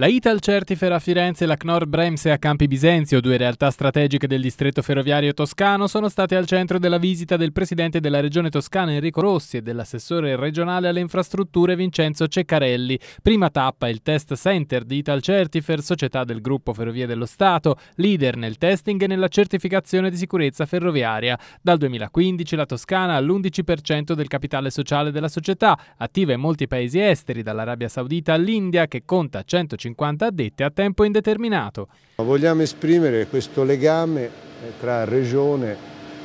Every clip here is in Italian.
La Ital Certifer a Firenze e la Knorr Bremse a Campi Bisenzio, due realtà strategiche del distretto ferroviario toscano, sono state al centro della visita del presidente della regione toscana Enrico Rossi e dell'assessore regionale alle infrastrutture Vincenzo Ceccarelli. Prima tappa il test center di Ital Certifer, società del gruppo Ferrovie dello Stato, leader nel testing e nella certificazione di sicurezza ferroviaria. Dal 2015 la Toscana ha l'11% del capitale sociale della società, attiva in molti paesi esteri, dall'Arabia Saudita all'India che conta 150 150 addetti a tempo indeterminato. Vogliamo esprimere questo legame eh, tra regione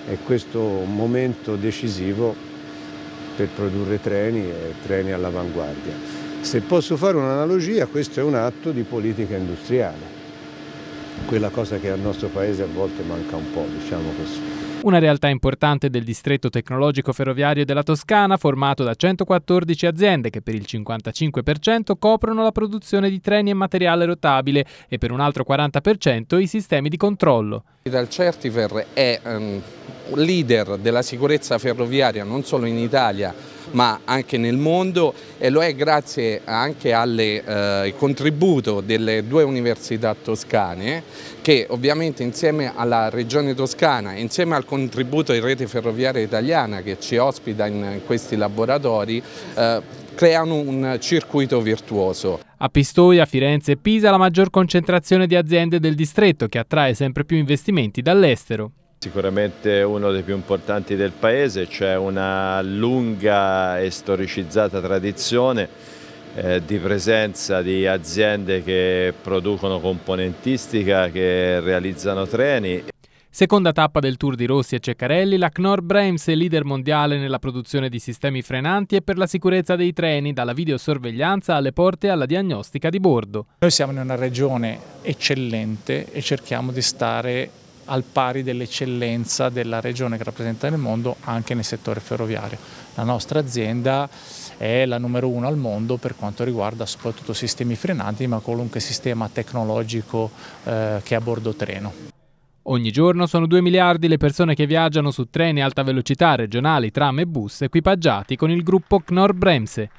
e questo momento decisivo per produrre treni e treni all'avanguardia. Se posso fare un'analogia, questo è un atto di politica industriale, quella cosa che al nostro paese a volte manca un po', diciamo così. Una realtà importante del distretto tecnologico ferroviario della Toscana, formato da 114 aziende che per il 55% coprono la produzione di treni e materiale rotabile e per un altro 40% i sistemi di controllo. Il Certifer è um, leader della sicurezza ferroviaria non solo in Italia ma anche nel mondo e lo è grazie anche al eh, contributo delle due università toscane che ovviamente insieme alla regione toscana e insieme al contributo di rete ferroviaria italiana che ci ospita in questi laboratori eh, creano un circuito virtuoso. A Pistoia, Firenze e Pisa la maggior concentrazione di aziende del distretto che attrae sempre più investimenti dall'estero. Sicuramente uno dei più importanti del paese, c'è una lunga e storicizzata tradizione eh, di presenza di aziende che producono componentistica, che realizzano treni. Seconda tappa del Tour di Rossi e Ceccarelli, la Knorr Brems è leader mondiale nella produzione di sistemi frenanti e per la sicurezza dei treni, dalla videosorveglianza alle porte alla diagnostica di bordo. Noi siamo in una regione eccellente e cerchiamo di stare al pari dell'eccellenza della regione che rappresenta nel mondo anche nel settore ferroviario. La nostra azienda è la numero uno al mondo per quanto riguarda soprattutto sistemi frenanti ma qualunque sistema tecnologico eh, che è a bordo treno. Ogni giorno sono 2 miliardi le persone che viaggiano su treni alta velocità, regionali, tram e bus equipaggiati con il gruppo Knorr Bremse,